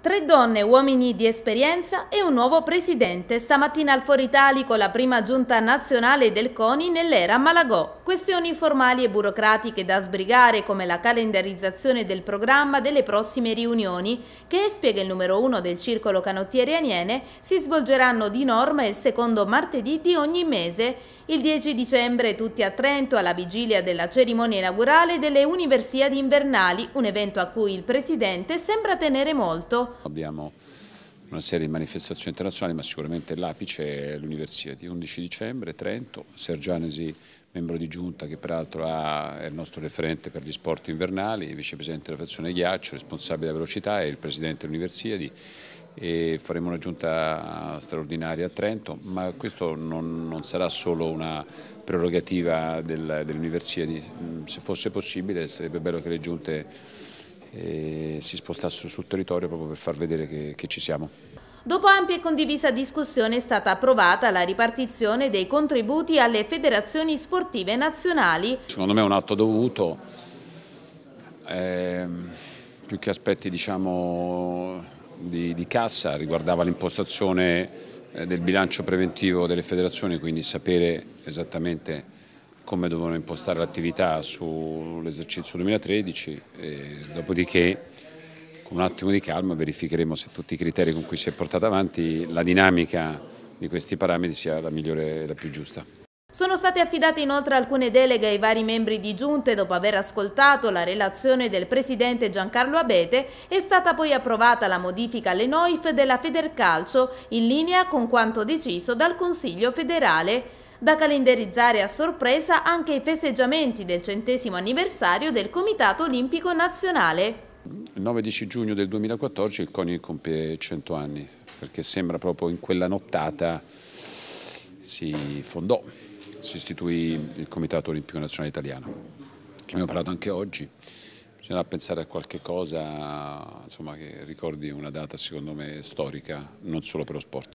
Tre donne uomini di esperienza e un nuovo presidente stamattina al Foro Italico la prima giunta nazionale del CONI nell'era Malagò questioni formali e burocratiche da sbrigare come la calendarizzazione del programma delle prossime riunioni che, spiega il numero 1 del Circolo Canottieri Aniene, si svolgeranno di norma il secondo martedì di ogni mese. Il 10 dicembre tutti a Trento alla vigilia della cerimonia inaugurale delle Universiadi Invernali, un evento a cui il Presidente sembra tenere molto. Abbiamo una serie di manifestazioni internazionali, ma sicuramente l'apice è l'Università di 11 dicembre, Trento, Sergianesi, membro di giunta che peraltro è il nostro referente per gli sport invernali, vicepresidente della Fazione Ghiaccio, responsabile della velocità e il presidente dell'Università e faremo una giunta straordinaria a Trento, ma questo non, non sarà solo una prerogativa del, dell'Università, se fosse possibile sarebbe bello che le giunte e si spostasse sul territorio proprio per far vedere che, che ci siamo. Dopo ampia e condivisa discussione è stata approvata la ripartizione dei contributi alle federazioni sportive nazionali. Secondo me è un atto dovuto, eh, più che aspetti diciamo, di, di cassa, riguardava l'impostazione eh, del bilancio preventivo delle federazioni, quindi sapere esattamente come dovevano impostare l'attività sull'esercizio 2013 dopodiché con un attimo di calma verificheremo se tutti i criteri con cui si è portata avanti la dinamica di questi parametri sia la migliore e la più giusta. Sono state affidate inoltre alcune deleghe ai vari membri di giunte dopo aver ascoltato la relazione del presidente Giancarlo Abete, è stata poi approvata la modifica alle NOIF della Federcalcio in linea con quanto deciso dal Consiglio federale da calendarizzare a sorpresa anche i festeggiamenti del centesimo anniversario del Comitato Olimpico Nazionale. Il 9-10 giugno del 2014 il CONI compie 100 anni, perché sembra proprio in quella nottata si fondò, si istituì il Comitato Olimpico Nazionale Italiano. Abbiamo parlato anche oggi, bisognerà pensare a qualche cosa insomma, che ricordi una data secondo me storica, non solo per lo sport.